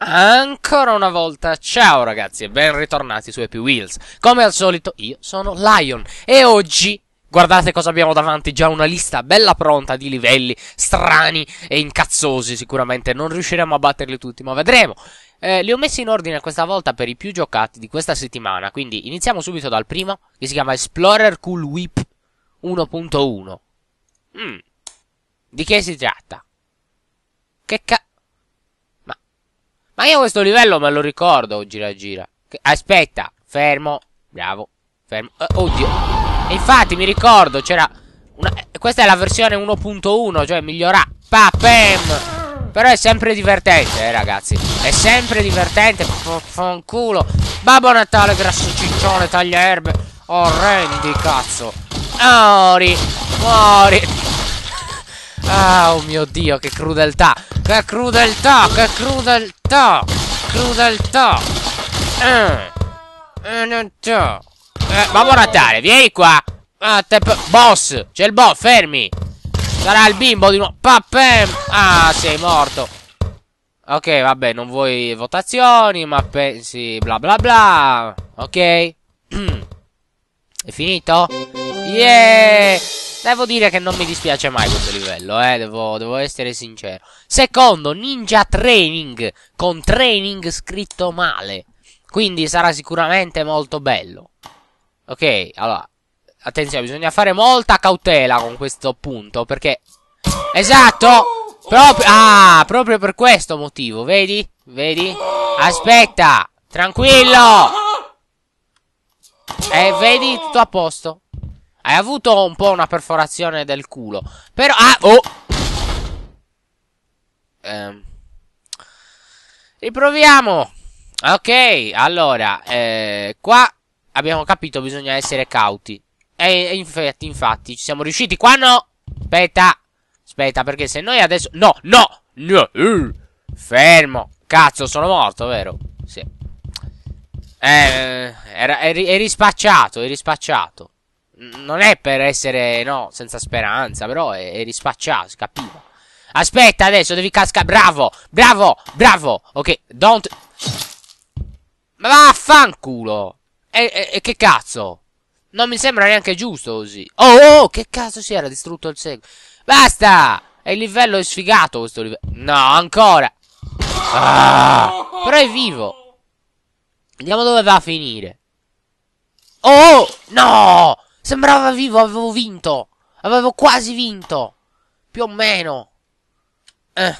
Ancora una volta, ciao ragazzi e ben ritornati su Happy Wheels. Come al solito, io sono Lion e oggi, guardate cosa abbiamo davanti, già una lista bella pronta di livelli strani e incazzosi sicuramente. Non riusciremo a batterli tutti, ma vedremo. Eh, li ho messi in ordine questa volta per i più giocati di questa settimana, quindi iniziamo subito dal primo, che si chiama Explorer Cool Whip 1.1. Mm. Di che si tratta? Che ca... Ma io questo livello me lo ricordo, gira gira. Aspetta, fermo. Bravo, fermo. Oh, oddio. E infatti mi ricordo, c'era... Una... Eh, questa è la versione 1.1, cioè migliorata. Papem! Però è sempre divertente, eh, ragazzi. È sempre divertente. Fanculo. Babbo Natale, grasso ciccione, taglia erbe. Orrendi, cazzo. Mori, mori. Ah, oh mio Dio, che crudeltà! Che crudeltà! Che crudeltà! Crudeltà! Eh, eh non so. Eh, Babbo Natale, vieni qua! Ah, boss! C'è il boss, fermi! Sarà il bimbo di nuovo. Papem! Ah, sei morto. Ok, vabbè, non vuoi votazioni, ma pensi bla bla bla. Ok. È finito? Yeah! Devo dire che non mi dispiace mai questo livello, eh, devo, devo, essere sincero. Secondo, Ninja Training, con training scritto male. Quindi sarà sicuramente molto bello. Ok, allora, attenzione, bisogna fare molta cautela con questo punto, perché... Esatto! Proprio... Ah, proprio per questo motivo, vedi? Vedi? Aspetta! Tranquillo! E eh, vedi? Tutto a posto. Hai avuto un po' una perforazione del culo. Però... Ah, oh! Eh. Riproviamo! Ok, allora, eh, qua abbiamo capito, bisogna essere cauti. E, infatti, infatti, ci siamo riusciti. Qua no! Aspetta! Aspetta, perché se noi adesso... No, no! no. Uh. Fermo! Cazzo, sono morto, vero? Sì. Eh, eri, eri spacciato, eri spacciato non è per essere, no, senza speranza, però è, è rispacciato, capiva. Aspetta adesso, devi casca, bravo, bravo, bravo, ok, don't... Ma vaffanculo! E, e, e che cazzo? Non mi sembra neanche giusto così. Oh, oh, che cazzo si era distrutto il seguito. Basta! E il livello è sfigato questo livello. No, ancora. Ah, però è vivo. Vediamo dove va a finire. Oh, oh no! Sembrava vivo, avevo vinto. Avevo quasi vinto. Più o meno. Eh.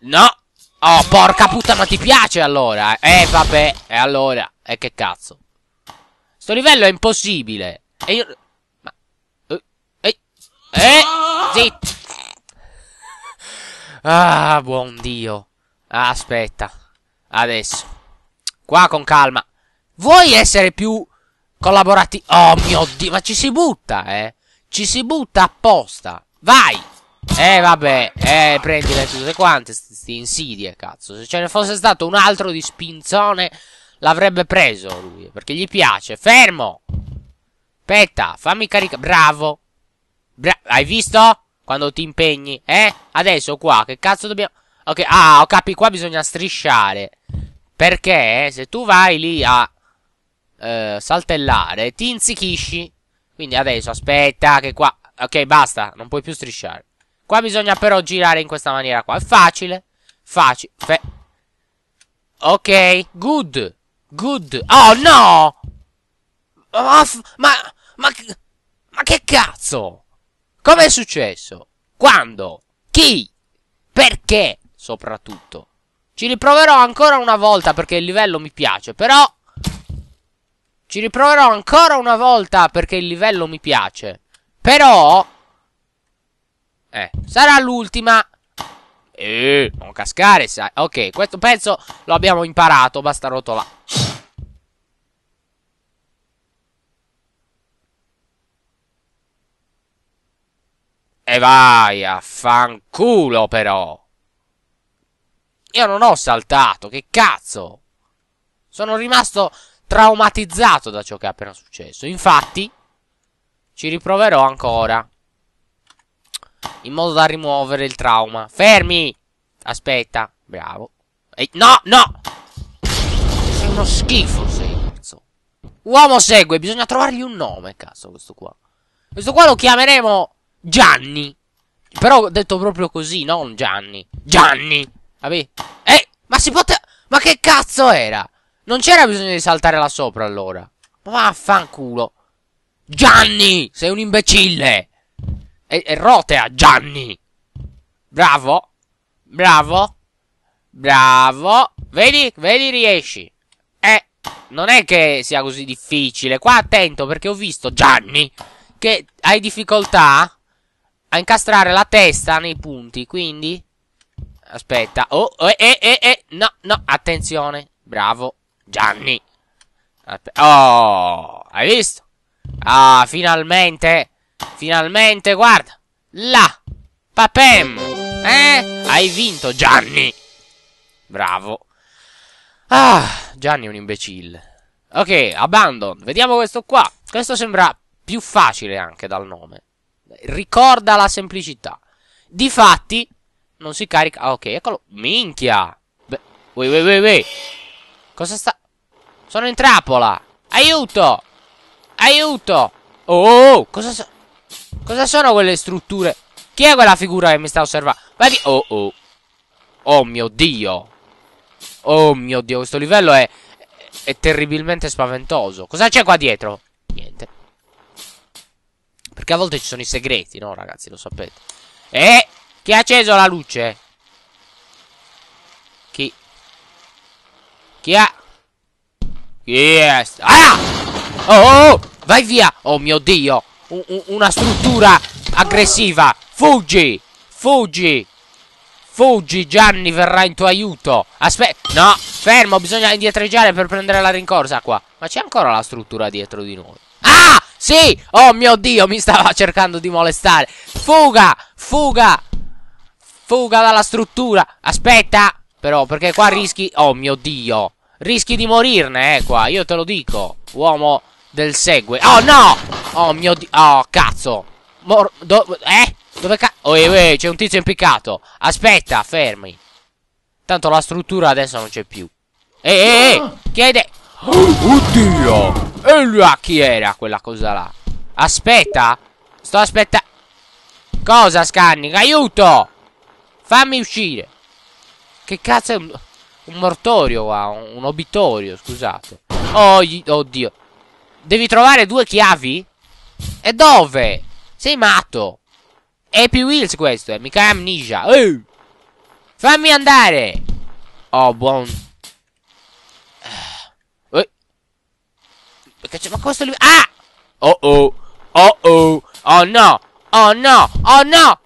No. Oh, porca puttana, ti piace allora? Eh, vabbè. E eh, allora? E eh, che cazzo? Sto livello è impossibile. E io... Ma... Eh... Eh... eh Zitto. Ah, buon Dio. Aspetta. Adesso. Qua con calma. Vuoi essere più Collaborati. Oh mio dio, ma ci si butta, eh. Ci si butta apposta. Vai. Eh, vabbè. Eh, prendile tutte quante, sti insidie, cazzo. Se ce ne fosse stato un altro di spinzone, l'avrebbe preso lui. Perché gli piace. Fermo. Aspetta, fammi caricare. Bravo. Bra Hai visto? Quando ti impegni. Eh? Adesso qua, che cazzo dobbiamo... Ok, ah, ho capito, qua bisogna strisciare. Perché eh, se tu vai lì a... Eh, saltellare, ti inzichisci. Quindi adesso aspetta che qua... Ok, basta, non puoi più strisciare. Qua bisogna però girare in questa maniera qua. È facile. Facile. Fe ok, good. Good. Oh no! Ma, ma, ma, ma che cazzo? Come è successo? Quando? Chi? Perché? Soprattutto. Ci riproverò ancora una volta perché il livello mi piace, però ci riproverò ancora una volta perché il livello mi piace. Però... Eh, sarà l'ultima. Eh, non cascare, sai. Ok, questo pezzo lo abbiamo imparato, basta rotolare. E vai affanculo però. Io non ho saltato, che cazzo. Sono rimasto traumatizzato da ciò che è appena successo. Infatti, ci riproverò ancora. In modo da rimuovere il trauma. Fermi! Aspetta. Bravo. Ehi, no, no! Sei uno schifo, sei pazzo. Uomo segue, bisogna trovargli un nome, cazzo, questo qua. Questo qua lo chiameremo Gianni. Però ho detto proprio così, non Gianni. Gianni! Vabbè. Eh, ma si poteva... Ma che cazzo era? Non c'era bisogno di saltare là sopra allora. Ma vaffanculo. Gianni, sei un imbecille. E, e rotea, Gianni. Bravo. Bravo. Bravo. Vedi, vedi, riesci. Eh, non è che sia così difficile. Qua attento perché ho visto Gianni che hai difficoltà a incastrare la testa nei punti, quindi... Aspetta. Oh, eh, eh, eh. eh no, no, attenzione. Bravo. Gianni. oh, hai visto? Ah, finalmente. Finalmente, guarda. Là. Papem. Eh? Hai vinto, Gianni. Bravo. Ah, Gianni è un imbecille. Ok, abbandon. Vediamo questo qua. Questo sembra più facile anche dal nome. Ricorda la semplicità. Difatti, non si carica... Ah, ok, eccolo. Minchia. Beh, wait, wait, wait, wait. Cosa sta... Sono in trappola! Aiuto! Aiuto! Oh, oh, oh. cosa, so... cosa sono quelle strutture? Chi è quella figura che mi sta osservando? Vai via! Oh, oh! Oh mio Dio! Oh mio Dio, questo livello è... È terribilmente spaventoso. Cosa c'è qua dietro? Niente. Perché a volte ci sono i segreti, no ragazzi, lo sapete. Eh! Chi ha acceso la luce? Chi è? Chi è? Ah! Oh, oh! oh! Vai via! Oh mio Dio! U una struttura aggressiva! Fuggi! Fuggi! Fuggi, Gianni verrà in tuo aiuto. Aspetta, no, fermo, bisogna indietreggiare per prendere la rincorsa qua. Ma c'è ancora la struttura dietro di noi. Ah, sì, oh mio Dio, mi stava cercando di molestare. Fuga, fuga, fuga dalla struttura. Aspetta, però, perché qua rischi... Oh mio Dio! Rischi di morirne, eh, qua. Io te lo dico. Uomo del segue. Oh, no! Oh mio Dio... Oh, cazzo! Mor... Do... Eh? Dove cazzo? Oh, eh, eh, c'è un tizio impiccato. Aspetta, fermi. Tanto la struttura adesso non c'è più. Ehi, ehi, ehi! Chi oddio! E là ah, chi era quella cosa là? Aspetta! Sto aspettando... Cosa, Scanning? Aiuto! Fammi uscire! Che cazzo è un... Un mortorio qua, un, un obitorio, scusate. Oh, oddio. Devi trovare due chiavi? E dove? Sei matto. Happy Wheels questo, eh, mica amnesia. Ehi! Fammi andare! Oh, buon... Eh. Ma questo... Ah! Oh oh! Oh oh! Oh no! Oh no! Oh no!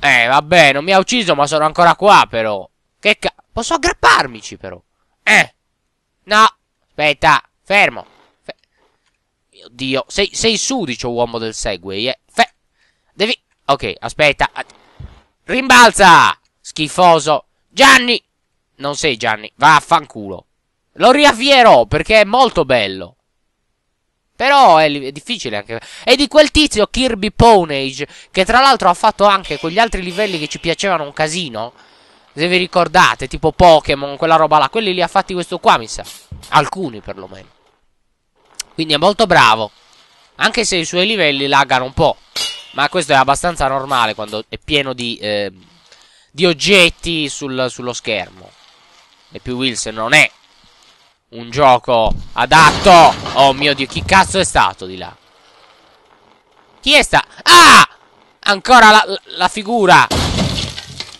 Eh, vabbè, non mi ha ucciso, ma sono ancora qua, però. Che ca... Posso aggrapparmici però. Eh. No. Aspetta. Fermo. Fe... Mio Dio. Sei, sei sudicio uomo del Segway. Eh. Fe... Devi... Ok, aspetta. Rimbalza. Schifoso. Gianni. Non sei Gianni. Vaffanculo. Lo riavvierò perché è molto bello. Però è, è, difficile anche. È di quel tizio Kirby Pwnage, che tra l'altro ha fatto anche quegli altri livelli che ci piacevano un casino. Se vi ricordate, tipo Pokémon, quella roba là. Quelli li ha fatti questo qua, mi sa. Alcuni, perlomeno. Quindi è molto bravo. Anche se i suoi livelli laggano un po'. Ma questo è abbastanza normale quando è pieno di, eh, di oggetti sul, sullo schermo. E più Wills non è un gioco adatto. Oh mio Dio, chi cazzo è stato di là? Chi è sta? Ah! Ancora la, la figura!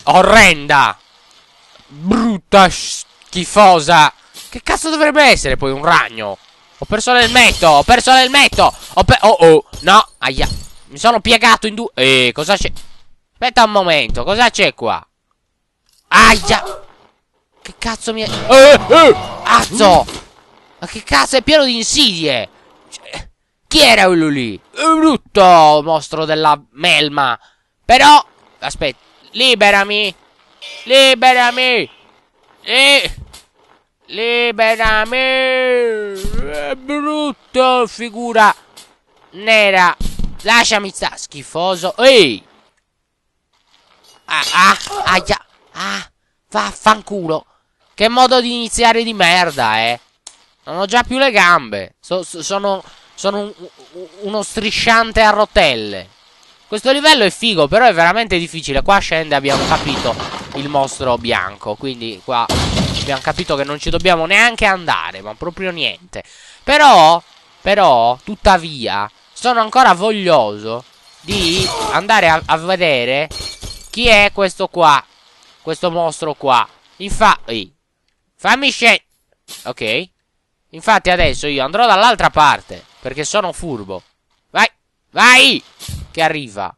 Orrenda! Brutta, schifosa! Che cazzo dovrebbe essere poi un ragno? Ho perso l'elmetto, ho perso l'elmetto! Ho per oh oh, no, aia! Mi sono piegato in due... Eh, cosa c'è? Aspetta un momento, cosa c'è qua? Aia! Che cazzo mi è... Eh, eh! Azzo! Ma che cazzo è pieno di insidie! Cioè, chi era quello lì? Brutto mostro della melma! Però... Aspetta... Liberami! Liberami! E... Liberami! È brutto, figura nera! Lasciami sta, schifoso! Ehi! Ah, ah, aia! Ah, ah, vaffanculo! Che modo di iniziare di merda, eh! Non ho già più le gambe! So, so, sono... Sono un, uno strisciante a rotelle. Questo livello è figo, però è veramente difficile. Qua scende, abbiamo capito, il mostro bianco. Quindi qua abbiamo capito che non ci dobbiamo neanche andare, ma proprio niente. Però, però, tuttavia, sono ancora voglioso di andare a, a vedere chi è questo qua. Questo mostro qua. Infatti, fammi scendere. Ok. Infatti adesso io andrò dall'altra parte, perché sono furbo. Vai, vai! che arriva.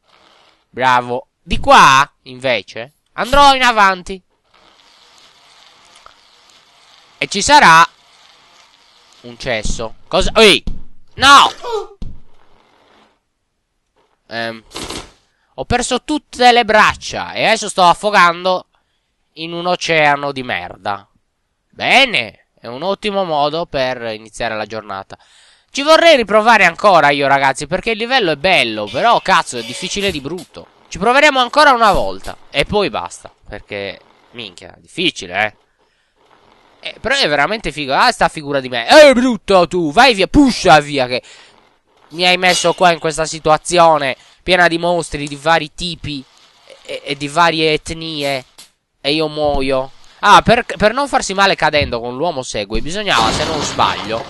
Bravo. Di qua, invece, andrò in avanti. E ci sarà un cesso. Cosa? Ehi! No! Ehm, ho perso tutte le braccia e adesso sto affogando in un oceano di merda. Bene, è un ottimo modo per iniziare la giornata. Ci vorrei riprovare ancora io ragazzi perché il livello è bello Però cazzo è difficile di brutto Ci proveremo ancora una volta E poi basta Perché minchia difficile eh eh, però è veramente figo. Ah, sta figura di me. Ehi, brutto tu, vai via, pusha via che mi hai messo qua in questa situazione piena di mostri di vari tipi e, e di varie etnie e io muoio. Ah, per, per non farsi male cadendo con l'uomo segue bisognava, se non sbaglio,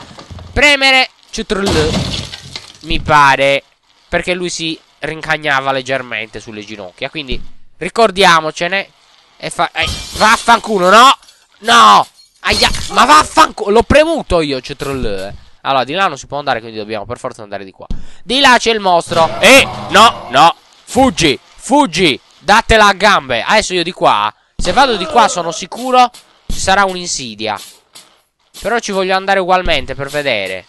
premere Citrull mi pare perché lui si rincagnava leggermente sulle ginocchia. Quindi ricordiamocene e fa... Eh, vaffanculo, no! No! Aia! Ma vaffanculo! L'ho premuto io, Citrull eh. Allora, di là non si può andare, quindi dobbiamo per forza andare di qua. Di là c'è il mostro. Eh! No, no! Fuggi! Fuggi! Datela a gambe! Adesso io di qua... Se vado di qua sono sicuro ci sarà un'insidia. Però ci voglio andare ugualmente per vedere.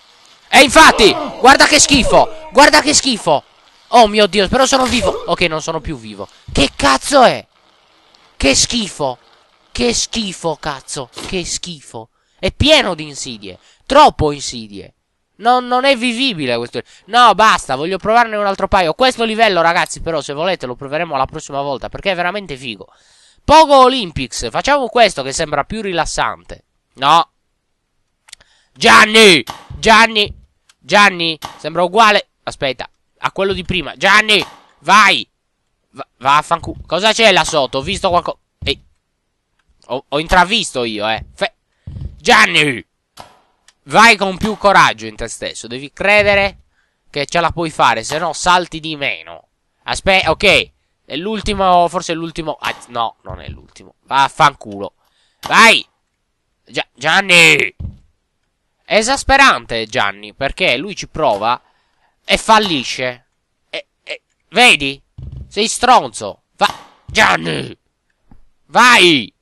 E infatti, guarda che schifo, guarda che schifo. Oh mio Dio, però sono vivo. Ok, non sono più vivo. Che cazzo è? Che schifo. Che schifo, cazzo. Che schifo. È pieno di insidie. Troppo insidie. Non, non è vivibile questo. No, basta, voglio provarne un altro paio. Questo livello, ragazzi, però, se volete, lo proveremo la prossima volta. Perché è veramente figo. Pogo Olympics. Facciamo questo che sembra più rilassante. No. Gianni! Gianni! Gianni, sembra uguale. Aspetta, a quello di prima. Gianni, vai. Va, vaffanculo. Cosa c'è là sotto? Ho visto qualcosa. Ehi. Ho, ho, intravisto io, eh. Fe Gianni. Vai con più coraggio in te stesso. Devi credere che ce la puoi fare, se no salti di meno. Aspetta, ok. È l'ultimo, forse è l'ultimo. Ah, no, non è l'ultimo. Vaffanculo. Vai. Gia Gianni. È esasperante Gianni, perché lui ci prova e fallisce. E, e, vedi? Sei stronzo. Va Gianni! Vai!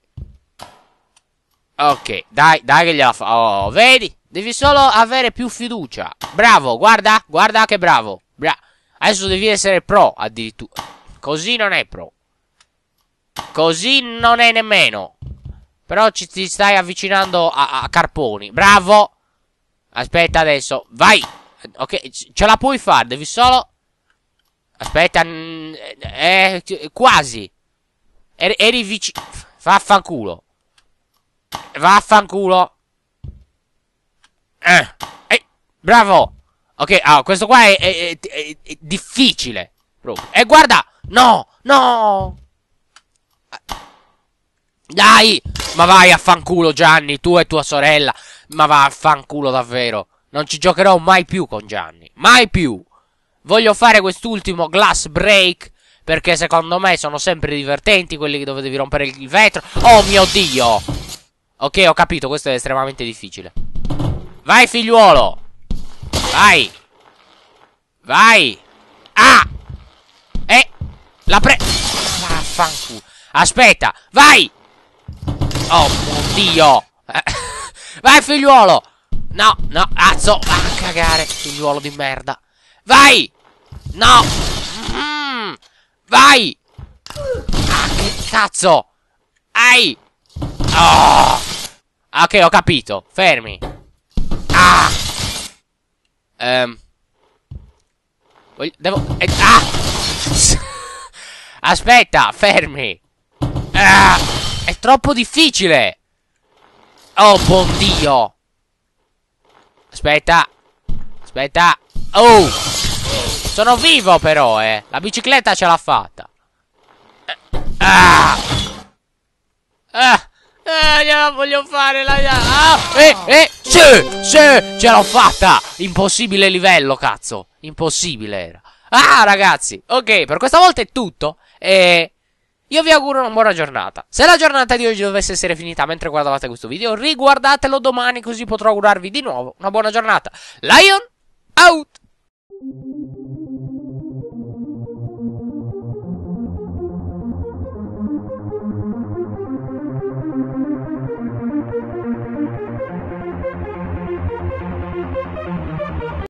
Ok, dai, dai che gliela fa. Oh, vedi? Devi solo avere più fiducia. Bravo, guarda, guarda che bravo. Bra Adesso devi essere pro addirittura. Così non è pro. Così non è nemmeno. Però ci ti stai avvicinando a, a Carponi. Bravo! Aspetta adesso. Vai! Ok, ce la puoi fare, devi solo... Aspetta... Eh, eh quasi. Er-, eri, eri vicino... Vaffanculo. Vaffanculo. Eh. eh. Bravo. Ok, ah, questo qua è, è, è, è difficile. E eh, guarda! No! No! Ah, dai! Ma vai affanculo Gianni, tu e tua sorella. Ma vaffanculo davvero. Non ci giocherò mai più con Gianni. Mai più. Voglio fare quest'ultimo glass break. Perché secondo me sono sempre divertenti quelli che dove devi rompere il vetro. Oh mio Dio. Ok, ho capito. Questo è estremamente difficile. Vai figliuolo. Vai. Vai. Ah. Eh. La pre... Vaffanculo. Aspetta. Vai. Oh mio Dio. Eh. Vai, figliuolo! No, no, azzo! Va a cagare, figliuolo di merda! Vai! No! Mm. Vai! Ah, che cazzo! Ai! Oh. Ok, ho capito. Fermi. Ah! Ehm... Um. Devo... Eh, ah! Aspetta, fermi! Ah! È troppo difficile! Oh, buon Dio! Aspetta! Aspetta! Oh! Sono vivo però, eh! La bicicletta ce l'ha fatta! Eh, ah! Ah! Ah, voglio fare la... Ah! Eh, eh! Sì! Sì! Ce l'ho fatta! Impossibile livello, cazzo! Impossibile era! Ah, ragazzi! Ok, per questa volta è tutto. E... Io vi auguro una buona giornata. Se la giornata di oggi dovesse essere finita mentre guardavate questo video, riguardatelo domani così potrò augurarvi di nuovo una buona giornata. Lion out!